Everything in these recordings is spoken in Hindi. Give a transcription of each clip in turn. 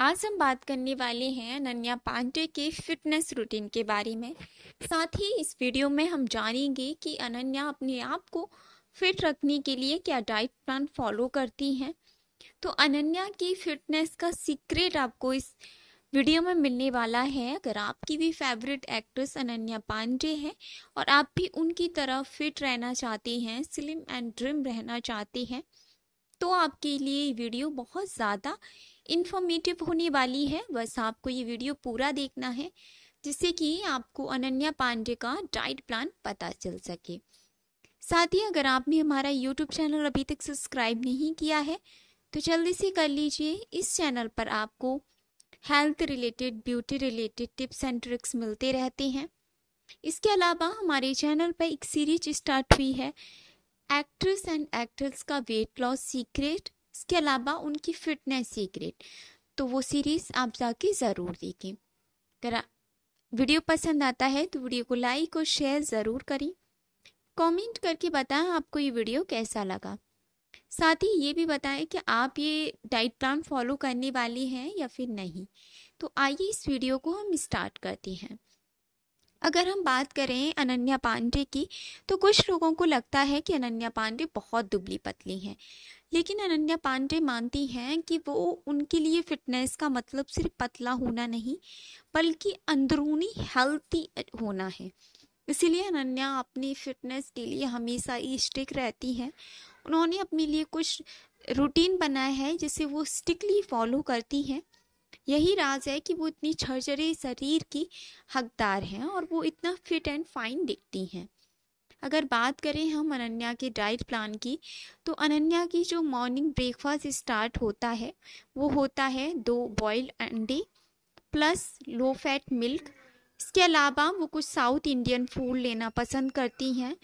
आज हम बात करने वाले हैं अनन्या पांडे के फिटनेस रूटीन के बारे में साथ ही इस वीडियो में हम जानेंगे कि अनन्या अपने आप को फिट रखने के लिए क्या डाइट प्लान फॉलो करती हैं तो अनन्या की फिटनेस का सीक्रेट आपको इस वीडियो में मिलने वाला है अगर आपकी भी फेवरेट एक्ट्रेस अनन्या पांडे हैं और आप भी उनकी तरह फिट रहना चाहती हैं स्लिम एंड ड्रिम रहना चाहती हैं तो आपके लिए वीडियो बहुत ज़्यादा इन्फॉर्मेटिव होने वाली है बस आपको ये वीडियो पूरा देखना है जिससे कि आपको अनन्या पांडे का डाइट प्लान पता चल सके साथ ही अगर आपने हमारा यूट्यूब चैनल अभी तक सब्सक्राइब नहीं किया है तो जल्दी से कर लीजिए इस चैनल पर आपको health related beauty related tips and tricks मिलते रहते हैं इसके अलावा हमारे चैनल पर एक सीरीज स्टार्ट हुई है एक्ट्रेस एंड एक्ट्रेस का वेट लॉस सीक्रेट इसके अलावा उनकी फिटनेस सीक्रेट तो वो सीरीज़ आप जाके ज़रूर देखें अगर वीडियो पसंद आता है तो वीडियो को लाइक और शेयर ज़रूर करें कमेंट करके बताएं आपको ये वीडियो कैसा लगा साथ ही ये भी बताएं कि आप ये डाइट प्लान फॉलो करने वाली हैं या फिर नहीं तो आइए इस वीडियो को हम स्टार्ट करते हैं अगर हम बात करें अनन्या पांडे की तो कुछ लोगों को लगता है कि अनन्या पांडे बहुत दुबली पतली हैं लेकिन अनन्या पांडे मानती हैं कि वो उनके लिए फिटनेस का मतलब सिर्फ पतला होना नहीं बल्कि अंदरूनी हेल्थी होना है इसीलिए अनन्या अपनी फिटनेस के लिए हमेशा ही स्टिक रहती हैं उन्होंने अपने लिए कुछ रूटीन बनाया है जिसे वो स्टिकली फॉलो करती हैं यही राज है कि वो इतनी छरछरे शरीर की हकदार हैं और वो इतना फिट एंड फाइन दिखती हैं अगर बात करें हम अनन्या के डाइट प्लान की तो अनन्या की जो मॉर्निंग ब्रेकफास्ट स्टार्ट होता है वो होता है दो बॉयल अंडे प्लस लो फैट मिल्क इसके अलावा वो कुछ साउथ इंडियन फूड लेना पसंद करती हैं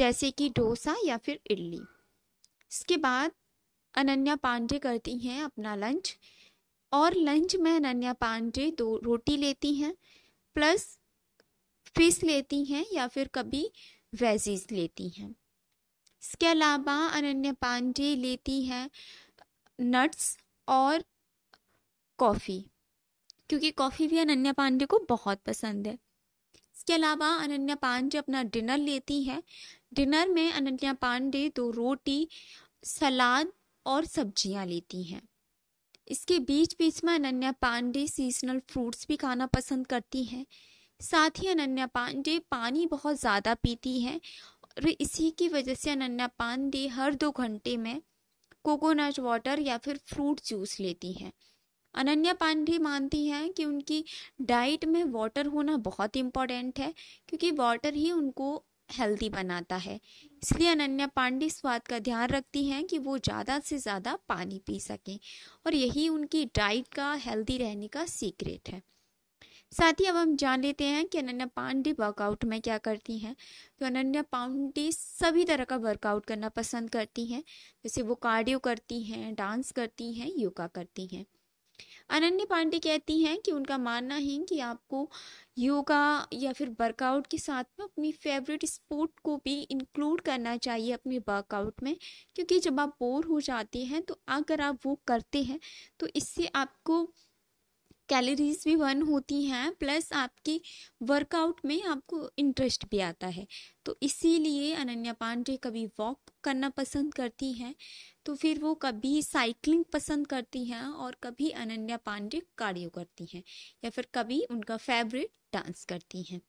जैसे कि डोसा या फिर इडली इसके बाद अनन्या पांडे करती हैं अपना लंच और लंच में अनन्या पांडे दो रोटी लेती हैं प्लस फिश लेती हैं या फिर कभी वेजीज लेती हैं इसके अलावा अनन्या पांडे लेती हैं नट्स और कॉफ़ी क्योंकि कॉफ़ी भी अनन्या पांडे को बहुत पसंद है इसके अलावा अनन्या पांडे अपना डिनर लेती हैं डिनर में अनन्या पांडे दो रोटी सलाद और सब्जियां लेती हैं इसके बीच बीच में अनन्या पांडे सीजनल फ्रूट्स भी खाना पसंद करती हैं साथ ही अनन्या पांडे पानी बहुत ज़्यादा पीती हैं और इसी की वजह से अनन्या पांडे हर दो घंटे में कोकोनट वाटर या फिर फ्रूट जूस लेती हैं अनन्या पांडे मानती हैं कि उनकी डाइट में वाटर होना बहुत इम्पॉर्टेंट है क्योंकि वाटर ही उनको हेल्दी बनाता है इसलिए अनन्या पांडे स्वाद का ध्यान रखती हैं कि वो ज़्यादा से ज़्यादा पानी पी सकें और यही उनकी डाइट का हेल्दी रहने का सीक्रेट है साथ ही अब हम जान लेते हैं कि अनन्या पांडे वर्कआउट में क्या करती हैं तो अनन्या पांडे सभी तरह का वर्कआउट करना पसंद करती हैं जैसे वो कार्डियो करती हैं डांस करती हैं योगा करती हैं अनन्या पांडे कहती हैं कि उनका मानना है कि आपको योगा या फिर वर्कआउट के साथ में अपनी फेवरेट स्पोर्ट को भी इंक्लूड करना चाहिए अपने वर्कआउट में क्योंकि जब आप बोर हो जाते हैं तो अगर आप वो करते हैं तो इससे आपको कैलोरीज भी बर्न होती हैं प्लस आपकी वर्कआउट में आपको इंटरेस्ट भी आता है तो इसीलिए अनन्या पांडे कभी वॉक करना पसंद करती हैं तो फिर वो कभी साइकिलिंग पसंद करती हैं और कभी अनन्या पांडे कार्डियो करती हैं या फिर कभी उनका फेवरेट डांस करती हैं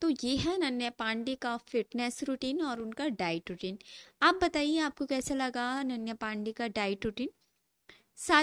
तो ये है अनन्या पांडे का फिटनेस रूटीन और उनका डाइट रूटीन आप बताइए आपको कैसा लगा नन्या पांडे का डाइट रूटीन साथ